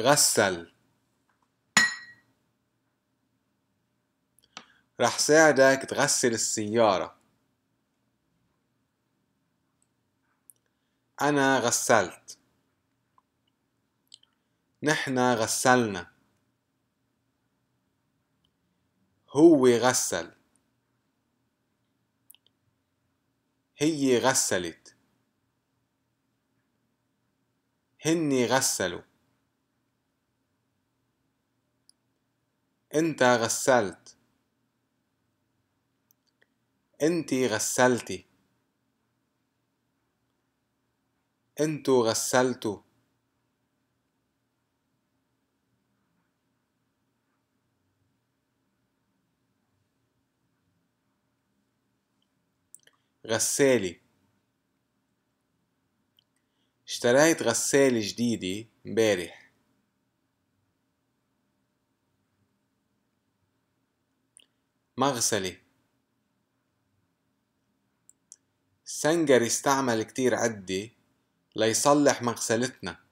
غسل راح ساعدك تغسل السيارة أنا غسلت نحن غسلنا هو غسل هي غسلت هني غسلوا أنت غسلت أنت غسلتي أنتو غسلتو غسالي اشتريت غسالة جديدة امبارح مغسلة سنجر استعمل كتير عدة ليصلح مغسلتنا